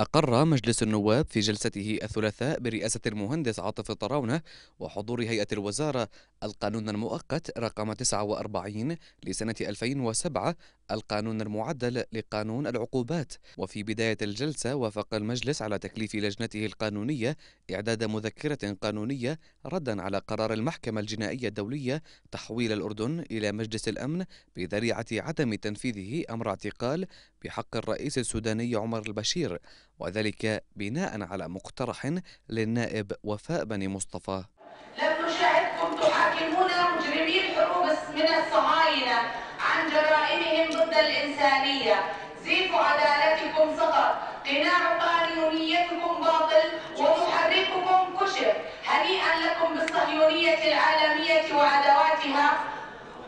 أقر مجلس النواب في جلسته الثلاثاء برئاسة المهندس عاطف الطراونة وحضور هيئة الوزارة القانون المؤقت رقم 49 لسنة 2007 القانون المعدل لقانون العقوبات وفي بداية الجلسة وافق المجلس على تكليف لجنته القانونية إعداد مذكرة قانونية ردا على قرار المحكمة الجنائية الدولية تحويل الأردن إلى مجلس الأمن بذريعة عدم تنفيذه أمر اعتقال بحق الرئيس السوداني عمر البشير وذلك بناء على مقترح للنائب وفاء بني مصطفى لم نشاهدكم تحاكمون مجرمي الحروب من الصهاينة عن جرائمهم ضد الإنسانية زيف عدالتكم سقط قناع قانونيتكم باطل ومحرككم كشف هنيئا لكم بالصهيونية العالمية وعدواتها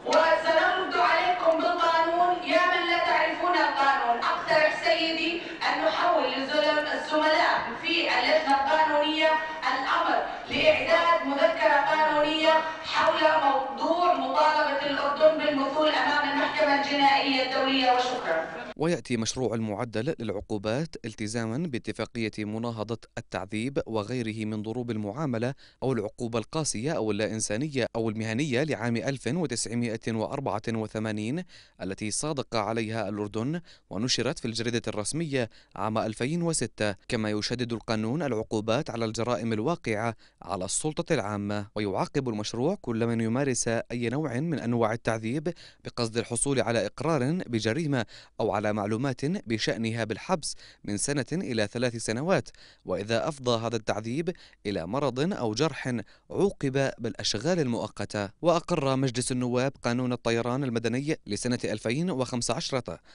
وسنرد عليكم بالقانون يا من لا تعرفون القانون اقترح سيدي ان نحول الزملاء في اللجنه القانونيه الامر لاعداد مذكره قانونيه حول موضوع مطالبه الاردن بالمثول امام المحكمة الجنائية الدولية وشكرا ويأتي مشروع المعدل للعقوبات التزاما باتفاقية مناهضة التعذيب وغيره من ضروب المعاملة أو العقوبة القاسية أو اللا إنسانية أو المهنية لعام 1984 التي صادق عليها الأردن ونشرت في الجريدة الرسمية عام 2006 كما يشدد القانون العقوبات على الجرائم الواقعة على السلطة العامة ويعاقب المشروع كل من يمارس أي نوع من أنواع التعذيب بقصد الحصول على إقرار بجريمة أو على معلومات بشأنها بالحبس من سنة إلى ثلاث سنوات وإذا أفضى هذا التعذيب إلى مرض أو جرح عوقب بالأشغال المؤقتة وأقر مجلس النواب قانون الطيران المدني لسنة 2015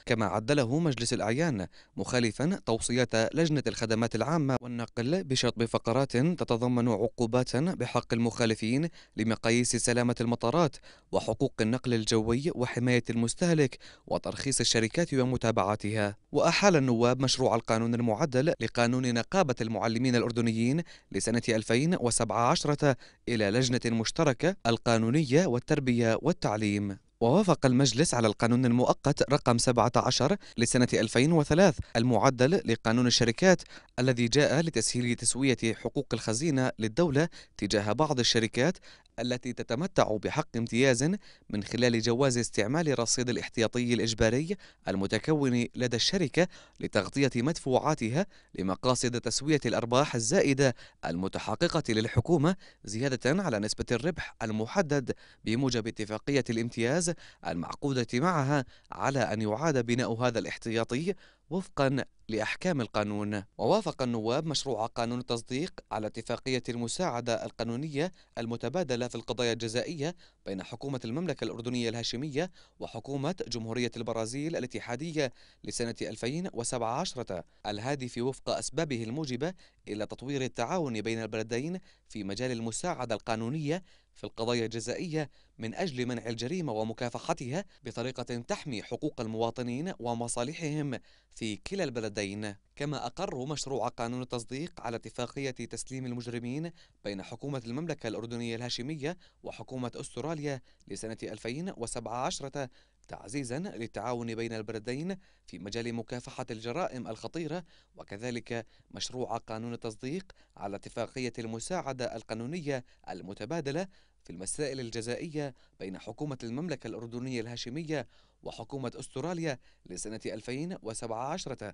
كما عدله مجلس الأعيان مخالفا توصيات لجنة الخدمات العامة والنقل بشطب فقرات تتضمن عقوبات بحق المخالفين لمقاييس سلامة المطارات وحقوق النقل الجوي وحماية المستهلك وترخيص الشركات ومتابعة متابعتها وأحال النواب مشروع القانون المعدل لقانون نقابة المعلمين الأردنيين لسنة 2017 إلى لجنة مشتركة القانونية والتربية والتعليم ووافق المجلس على القانون المؤقت رقم 17 لسنة 2003 المعدل لقانون الشركات الذي جاء لتسهيل تسوية حقوق الخزينة للدولة تجاه بعض الشركات التي تتمتع بحق امتياز من خلال جواز استعمال رصيد الاحتياطي الإجباري المتكون لدى الشركة لتغطية مدفوعاتها لمقاصد تسوية الأرباح الزائدة المتحققة للحكومة زيادة على نسبة الربح المحدد بموجب اتفاقية الامتياز المعقودة معها على أن يعاد بناء هذا الاحتياطي وفقا لأحكام القانون ووافق النواب مشروع قانون التصديق على اتفاقية المساعدة القانونية المتبادلة في القضايا الجزائية بين حكومة المملكة الأردنية الهاشمية وحكومة جمهورية البرازيل الاتحادية لسنة 2017 الهادف وفق أسبابه الموجبة إلى تطوير التعاون بين البلدين في مجال المساعدة القانونية في القضايا الجزائية من أجل منع الجريمة ومكافحتها بطريقة تحمي حقوق المواطنين ومصالحهم في كلا البلدين كما أقر مشروع قانون التصديق على اتفاقية تسليم المجرمين بين حكومة المملكة الأردنية الهاشمية وحكومة أستراليا لسنة 2017 تعزيزا للتعاون بين البلدين في مجال مكافحة الجرائم الخطيرة وكذلك مشروع قانون التصديق على اتفاقية المساعدة القانونية المتبادلة في المسائل الجزائية بين حكومة المملكة الأردنية الهاشمية وحكومة أستراليا لسنة 2017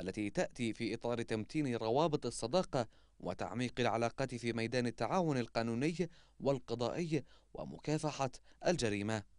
التي تأتي في إطار تمتين روابط الصداقة وتعميق العلاقات في ميدان التعاون القانوني والقضائي ومكافحة الجريمة